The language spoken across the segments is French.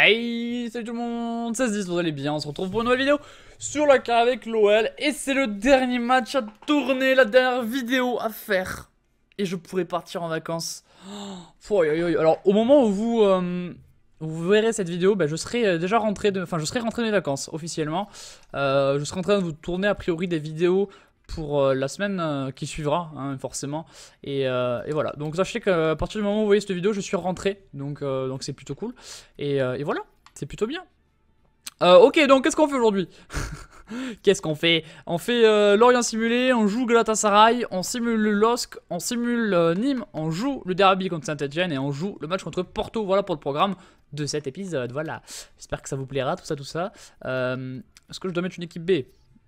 Hey, salut tout le monde, ça se dit, vous allez bien, on se retrouve pour une nouvelle vidéo sur la carte avec l'OL et c'est le dernier match à tourner, la dernière vidéo à faire et je pourrais partir en vacances. Oh, alors au moment où vous, euh, vous verrez cette vidéo, ben, je serai euh, déjà rentré de, enfin je serai rentré vacances officiellement, euh, je serai en train de vous tourner a priori des vidéos pour euh, la semaine euh, qui suivra, hein, forcément. Et, euh, voilà, donc sachez qu'à partir du moment où vous voyez cette vidéo, je suis rentré, donc donc c'est plutôt cool. Et, voilà, c'est plutôt bien. ok, donc qu'est-ce qu'on fait aujourd'hui Qu'est-ce qu'on fait On fait Lorient simulé, on joue Galatasaray, on simule le LOSC, on simule Nîmes, on joue le derby contre Saint-Etienne et on joue le match contre Porto. Voilà pour le programme de cet épisode. Voilà. J'espère que ça vous plaira, tout ça, tout ça. Est-ce que je dois mettre une équipe B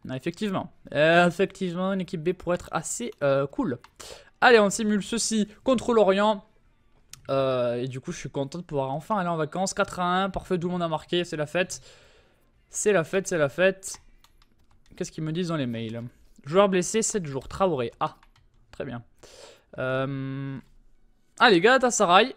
ah, effectivement. Euh, effectivement, une équipe B pourrait être assez euh, cool. Allez, on simule ceci contre l'Orient. Euh, et du coup, je suis content de pouvoir enfin aller en vacances. 4 à 1, parfait, tout le monde a marqué, c'est la fête. C'est la fête, c'est la fête. Qu'est-ce qu'ils me disent dans les mails Joueur blessé, 7 jours, Traoré. Ah, très bien. Allez, Galatasaray.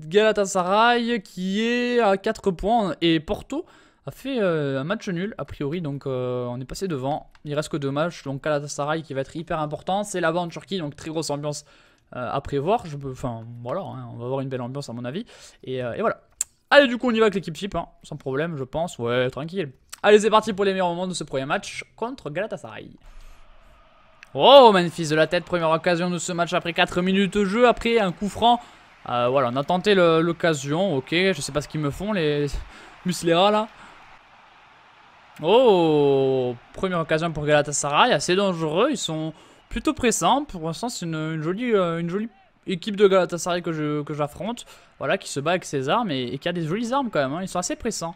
Galatasaray qui est à 4 points et Porto a fait euh, un match nul, a priori, donc euh, on est passé devant. Il reste que deux matchs, donc Galatasaray qui va être hyper important. C'est la bas en Turquie, donc très grosse ambiance euh, à prévoir. Je enfin, voilà, hein, on va avoir une belle ambiance à mon avis. Et, voilà. Allez, du coup, on y va avec l'équipe chip hein, sans problème, je pense. Ouais, tranquille. Allez, c'est parti pour les meilleurs moments de ce premier match contre Galatasaray. Oh, fils de la tête, première occasion de ce match après 4 minutes de jeu, après un coup franc. voilà, on a tenté l'occasion, ok, je sais pas ce qu'ils me font, les Muslera là. Oh Première occasion pour Galatasaray, assez dangereux, ils sont plutôt pressants. Pour l'instant, c'est une, jolie, euh, une jolie équipe de Galatasaray que que j'affronte, voilà, qui se bat avec ses armes et, qui a des jolies armes quand même, hein. ils sont assez pressants.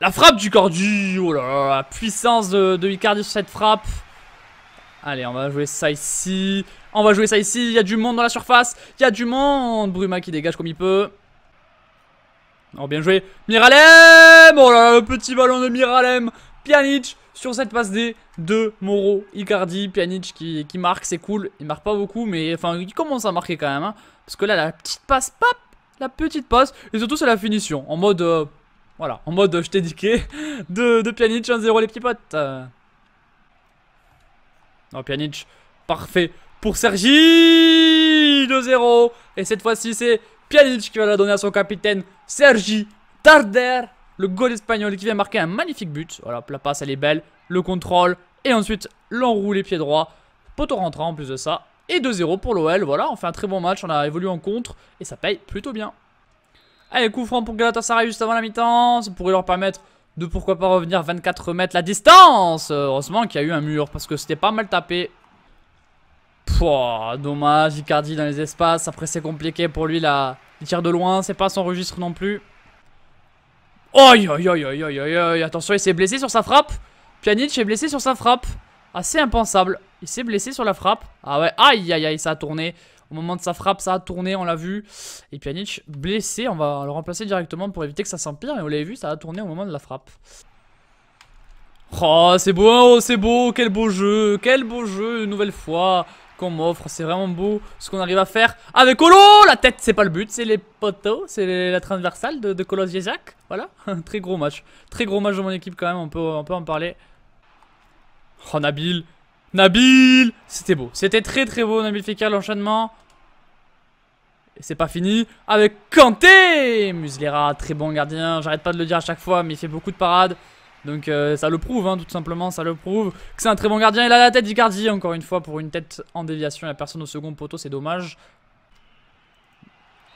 La frappe du Cordu Oh là là, la puissance de, de Icardi sur cette frappe Allez, on va jouer ça ici. On va jouer ça ici. Il y a du monde dans la surface. Il y a du monde. Bruma qui dégage comme il peut. Oh, bien joué. Miralem Oh là là, le petit ballon de Miralem Pjanic sur cette passe D de Moro, Icardi, Pjanic qui, qui marque, c'est cool. Il marque pas beaucoup, mais enfin, il commence à marquer quand même. Hein. parce que là, la petite passe, pop La petite passe. Et surtout, c'est la finition. En mode... Euh, voilà, en mode je t'ai diqué de, de Pjanic 1-0 les petits potes. Oh, Pjanic, parfait pour Sergi 2-0. Et cette fois-ci, c'est Pjanic qui va la donner à son capitaine Sergi Tarder. Le goal espagnol qui vient marquer un magnifique but. Voilà, la passe elle est belle, le contrôle et ensuite l'enroulé pied droit. Poteau rentrant en plus de ça. Et 2-0 pour l'OL. Voilà, on fait un très bon match, on a évolué en contre et ça paye plutôt bien. Allez, coup franc pour Galatasaray juste avant la mi-temps. Ça pourrait leur permettre de pourquoi pas revenir 24 mètres la distance. Euh, heureusement qu'il y a eu un mur parce que c'était pas mal tapé. Pouah, dommage, Icardi dans les espaces. Après, c'est compliqué pour lui. Là. Il tire de loin, c'est pas son registre non plus. aïe aïe aïe aïe aïe attention, il s'est blessé sur sa frappe. Pjanic est blessé sur sa frappe. Assez impensable. Il s'est blessé sur la frappe. Ah ouais, aïe, aïe, aïe, ça a tourné. Au moment de sa frappe, ça a tourné, on l'a vu. Et Pjanic blessé, on va le remplacer directement pour éviter que ça s'empire. Et on l'avait vu, ça a tourné au moment de la frappe. Oh, c'est beau, oh, c'est beau, quel beau jeu, quel beau jeu, une nouvelle fois m'offre. C'est vraiment beau ce qu'on arrive à faire avec Colo La tête, c'est pas le but, c'est les poteaux, c'est la transversale de, de Colos Jezak. Voilà, très gros match. Très gros match de mon équipe quand même, on peut, on peut en parler. Oh, Nabil Nabil C'était beau. C'était très très beau, Nabil Fekir, l'enchaînement. Et c'est pas fini avec Kanté Muslera, très bon gardien. J'arrête pas de le dire à chaque fois, mais il fait beaucoup de parades. Donc euh, ça le prouve, hein, tout simplement, ça le prouve. Que c'est un très bon gardien. Il a la tête d'Icardi, encore une fois, pour une tête en déviation. Il n'y a personne au second poteau, c'est dommage.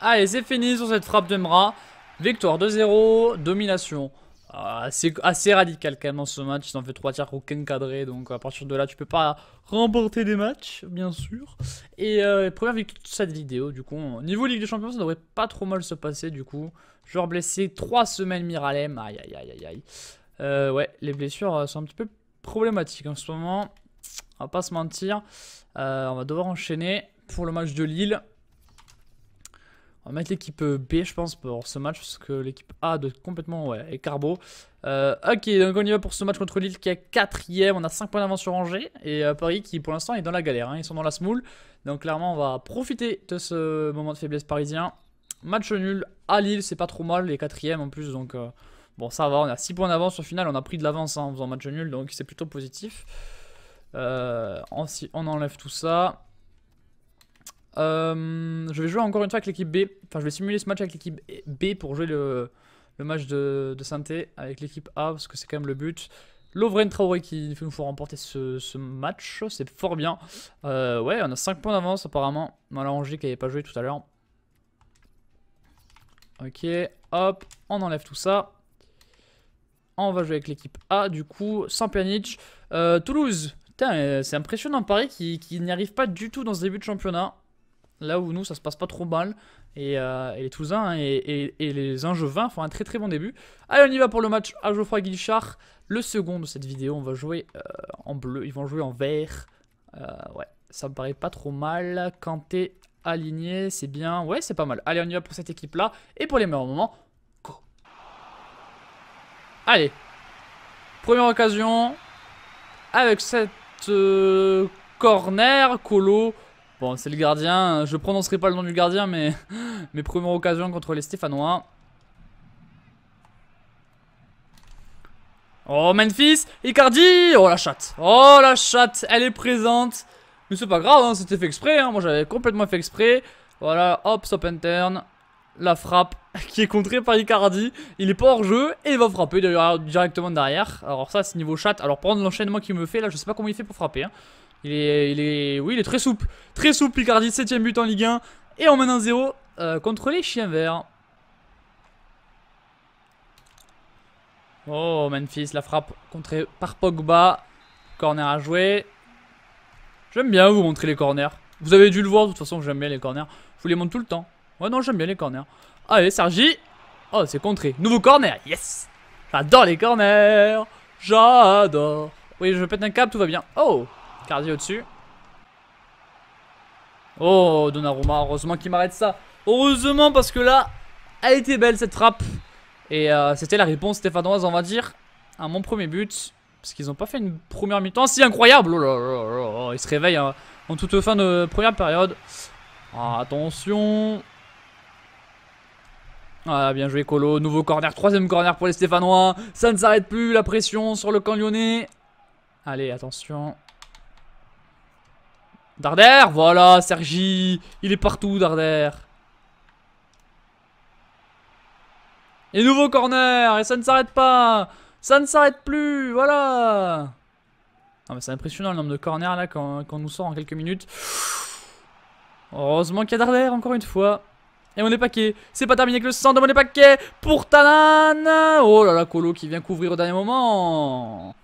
Allez, c'est fini sur cette frappe de Mra. Victoire 2-0, domination. Ah, c'est assez radical quand même dans ce match. Ils ont fait 3 tirs, aucun cadré. Donc à partir de là, tu peux pas remporter des matchs, bien sûr. Et euh, première victoire de cette vidéo, du coup. Niveau Ligue des Champions, ça devrait pas trop mal se passer, du coup. Joueur blessé 3 semaines Miralem. aïe, aïe, aïe, aïe. Euh, ouais, les blessures euh, sont un petit peu problématiques en ce moment. On va pas se mentir. Euh, on va devoir enchaîner pour le match de Lille. On va mettre l'équipe B, je pense, pour ce match, parce que l'équipe A doit complètement ouais, et carbo. ok, donc on y va pour ce match contre Lille qui est quatrième. On a 5 points d'avance sur Angers. Et Paris qui, pour l'instant, est dans la galère. Hein. Ils sont dans la smoule. Donc clairement, on va profiter de ce moment de faiblesse parisien. Match nul à Lille, c'est pas trop mal. Les quatrièmes en plus, donc... Bon, ça va, on a 6 points d'avance au final, on a pris de l'avance hein, en faisant match nul, donc c'est plutôt positif. Euh, on, enlève tout ça. Euh, je vais jouer encore une fois avec l'équipe B. Enfin, je vais simuler ce match avec l'équipe B pour jouer le, match de, de avec l'équipe A, parce que c'est quand même le but. Lovren Traoré qui nous faut remporter ce, match, c'est fort bien. Euh, ouais, on a 5 points d'avance apparemment. Voilà, Angers qui n'avait pas joué tout à l'heure. Ok, hop, on enlève tout ça. On va jouer avec l'équipe A, du coup, sans Pjanic. Euh, Toulouse, euh, c'est impressionnant, Paris qui, n'y arrive pas du tout dans ce début de championnat. Là où nous, ça se passe pas trop mal. Et, euh, les Toulousains hein, et, et, les Angevins font un très très bon début. Allez, on y va pour le match à Geoffroy Guichard. Le second de cette vidéo, on va jouer en bleu. Ils vont jouer en vert. ouais, ça me paraît pas trop mal. Quand Kanté aligné, c'est bien. Ouais, c'est pas mal. Allez, on y va pour cette équipe-là. Et pour les meilleurs moments, Allez. Première occasion. Avec cette euh, corner, Colo. Bon, c'est le gardien. Je prononcerai pas le nom du gardien, mais mes premières occasions contre les Stéphanois. Oh, Memphis Icardi Oh, la chatte Oh, la chatte Elle est présente. Mais c'est pas grave, hein. c'était fait exprès. Hein. Moi, j'avais complètement fait exprès. Voilà, hop, stop and turn la frappe qui est contrée par Icardi. Il est pas hors jeu et il va frapper d'ailleurs directement derrière. Alors ça c'est niveau chat. Alors prendre l'enchaînement qu'il me fait là, je sais pas comment il fait pour frapper. Hein. Il est, il est, oui, il est très souple. Très souple Icardi, 7ème but en Ligue 1 et on mène 1-0 euh, contre les chiens verts. Oh Memphis, la frappe contrée par Pogba. Corner à jouer. J'aime bien vous montrer les corners. Vous avez dû le voir, de toute façon j'aime bien les corners. Je vous les montre tout le temps. Ouais, non, j'aime bien les corners. Allez, Sergi. Oh, c'est contré. Nouveau corner. Yes. J'adore les corners. J'adore. Oui, je pète un câble, tout va bien. Oh, Cardi au-dessus. Oh, Donnarumma, heureusement qu'il m'arrête ça. Heureusement, parce que là, elle était belle cette frappe. Et euh, c'était la réponse stéphanoise, on va dire, à mon premier but. Parce qu'ils n'ont pas fait une première mi-temps si incroyable. Oh là là là ils se réveille hein, en toute fin de première période. Ah, attention. Ah, bien joué Colo, nouveau corner, troisième corner pour les Stéphanois. Ça ne s'arrête plus, la pression sur le camp lyonnais. Allez, attention. Darder, voilà, Sergi. Il est partout, Darder. Et nouveau corner, et ça ne s'arrête pas. Ça ne s'arrête plus, voilà. c'est impressionnant le nombre de corners là quand nous sort en quelques minutes. Heureusement qu'il y a Darder, encore une fois. Et mon est paquet. C'est pas terminé avec le centre, de mon paquet pour Talan Oh là là, Colo qui vient couvrir au dernier moment.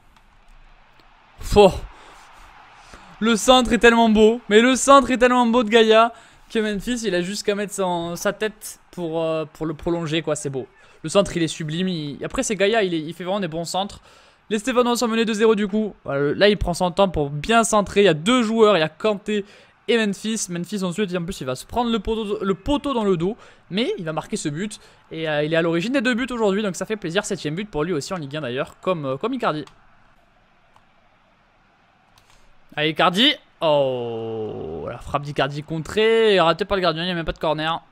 Le centre est tellement beau. Mais le centre est tellement beau de Gaïa que Memphis, il a juste qu'à mettre sa tête pour, euh, pour le prolonger, quoi. C'est beau. Le centre, il est sublime. Après, c'est Gaïa, il, fait vraiment des bons centres. Les Stéphanois sont menés 2-0 du coup. là, il prend son temps pour bien centrer. Il y a deux joueurs. Il y a Kanté et Memphis. Memphis ensuite, en plus, il va se prendre le poteau, dans le dos, mais il va marquer ce but. Et euh, il est à l'origine des deux buts aujourd'hui, donc ça fait plaisir. Septième but pour lui aussi en Ligue 1 d'ailleurs, comme, euh, comme Icardi. Allez, Icardi. Oh, la frappe d'Icardi contrée. Raté par le gardien, il n'y a même pas de corner.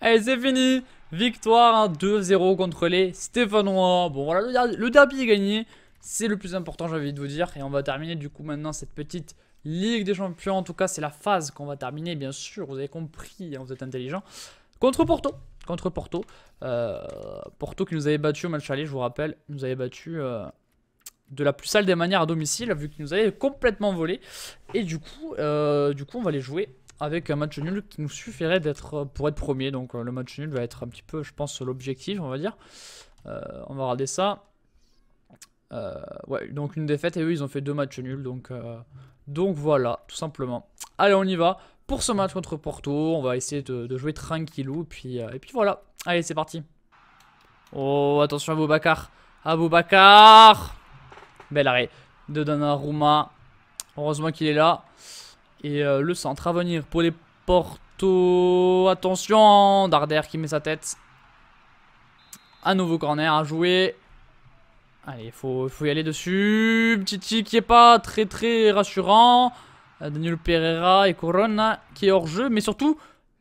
Allez, c'est fini. Victoire 2-0 hein, contre les Stéphanois. Bon, voilà, le derby est gagné. C'est le plus important, j'ai envie de vous dire. Et on va terminer du coup maintenant cette petite Ligue des Champions, en tout cas, c'est la phase qu'on va terminer, bien sûr. Vous avez compris, hein, vous êtes intelligent. Contre Porto. Contre Porto. Euh, Porto qui nous avait battu au match aller, je vous rappelle. Nous avait battu euh, de la plus sale des manières à domicile, vu que nous avaient complètement volé. Et du coup, euh, du coup, on va les jouer avec un match nul qui nous suffirait pour être premier. Donc le match nul va être un petit peu, je pense, l'objectif, on va dire. on va regarder ça. Euh, ouais, donc une défaite et eux ils ont fait deux matchs nuls. Donc, euh, donc voilà, tout simplement. Allez, on y va pour ce match contre Porto. On va essayer de, jouer tranquillou. Puis, euh, et puis voilà. Allez, c'est parti. Oh, attention à Boubacar. À Boubacar. Bel arrêt de Donnarumma. Heureusement qu'il est là. Et le centre à venir pour les Porto. Attention, Darder qui met sa tête. Un nouveau corner à jouer. Allez, faut, faut y aller dessus. Petit qui est pas très très rassurant. Euh, Daniel Pereira et Corona qui est hors jeu, mais surtout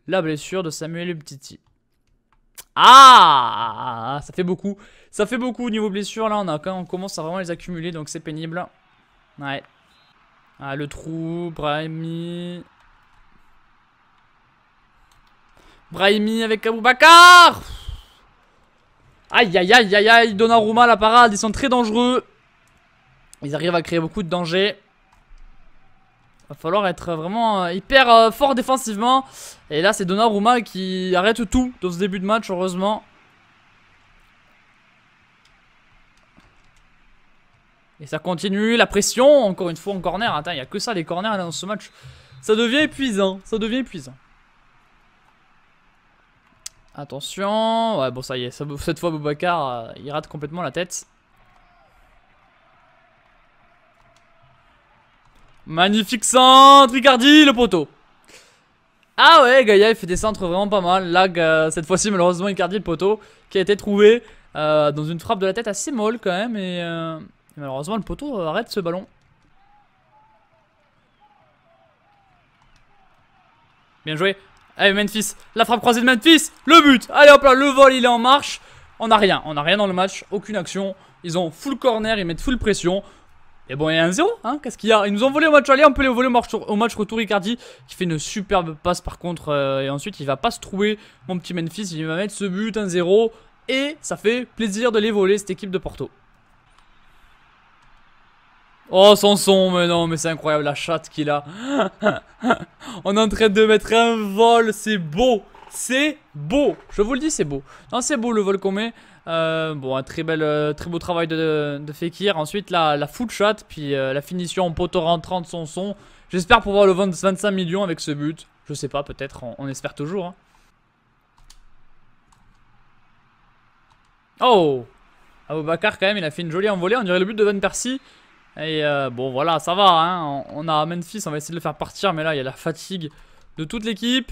la blessure de Samuel Ptiti. Ah Ça fait beaucoup. Ça fait beaucoup au niveau blessure. Là, on, commence à vraiment les accumuler, donc c'est pénible. Ouais. Ah, le trou, Brahimi. Brahimi avec Aboubakar Aïe, aïe, aïe, aïe, aïe. Donnarumma, la parade. Ils sont très dangereux. Ils arrivent à créer beaucoup de danger. Va falloir être vraiment euh, hyper euh, fort défensivement. Et là, c'est Donnarumma qui arrête tout dans ce début de match, heureusement. Et ça continue, la pression, encore une fois en corner. Attends, il n'y a que ça, les corners dans ce match. Ça devient épuisant, ça devient épuisant. Attention. Ouais, bon, ça y est. cette fois, Bobacar euh, il rate complètement la tête. Magnifique centre, Icardi le poteau. Ah ouais, Gaïa, il fait des centres vraiment pas mal. Lag cette fois-ci, malheureusement, Icardi, le poteau, qui a été trouvé euh, dans une frappe de la tête assez molle quand même. et euh, malheureusement, le poteau arrête ce ballon. Bien joué. Allez, Memphis. La frappe croisée de Memphis. Le but. Allez, hop là, le vol, il est en marche. On n'a rien. On n'a rien dans le match. Aucune action. Ils ont full corner. Ils mettent full pression. Et bon, il y a un 0, hein Qu'est-ce qu'il y a Ils nous ont volé au match aller, on peut les voler au match, au match retour Ricardi, qui fait une superbe passe par contre. Euh, et ensuite, il va pas se trouver, mon petit Memphis, il va mettre ce but, un 0 Et ça fait plaisir de les voler, cette équipe de Porto. Oh, son mais non, mais c'est incroyable la chatte qu'il a. On est en train de mettre un vol, c'est beau. C'est beau, je vous le dis, c'est beau. Non, c'est beau le vol qu'on met. Euh, bon, un très, bel, euh, très beau travail de, de Fekir. Ensuite, la, la chat, puis euh, la finition en poteau rentrant de son J'espère pouvoir le vendre 25 millions avec ce but. Je sais pas, peut-être, on, espère toujours. Hein. Oh Bakar quand même, il a fait une jolie envolée. On dirait le but de Van Persie. Et euh, bon, voilà, ça va. Hein. On, a Memphis, on va essayer de le faire partir. Mais là, il y a la fatigue de toute l'équipe.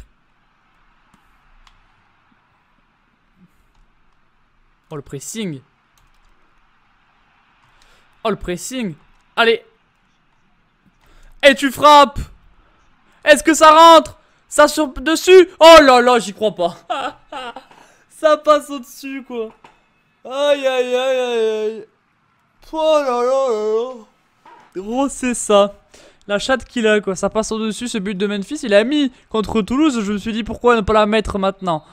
Oh, le pressing. Oh, le pressing. Allez. Et tu frappes. Est-ce que ça rentre Ça sur dessus Oh là là, j'y crois pas. ça passe au-dessus, quoi. Aïe, aïe, aïe, aïe, aïe. Oh là là là. Oh c'est ça. La chatte qu'il a, quoi. Ça passe au-dessus, ce but de Memphis. Il a mis contre Toulouse. Je me suis dit, pourquoi ne pas la mettre maintenant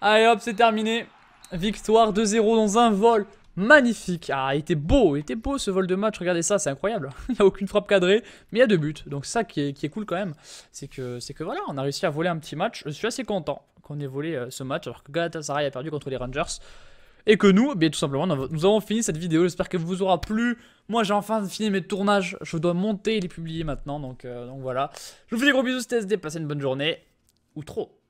Allez, hop, c'est terminé. Victoire 2-0 dans un vol magnifique. Ah, il était beau, il était beau ce vol de match. Regardez ça, c'est incroyable. il n'y a aucune frappe cadrée, mais il y a deux buts. Donc ça qui est, cool quand même, c'est que, c'est que voilà, on a réussi à voler un petit match. Je suis assez content qu'on ait volé euh, ce match alors que Galatasaray a perdu contre les Rangers. Et que nous, eh bien tout simplement, nous avons fini cette vidéo. J'espère que vous aura plu. Moi, j'ai enfin fini mes tournages. Je dois monter et les publier maintenant. Donc, euh, donc voilà. Je vous fais des gros bisous, c'était SD. Passez une bonne journée. Ou trop.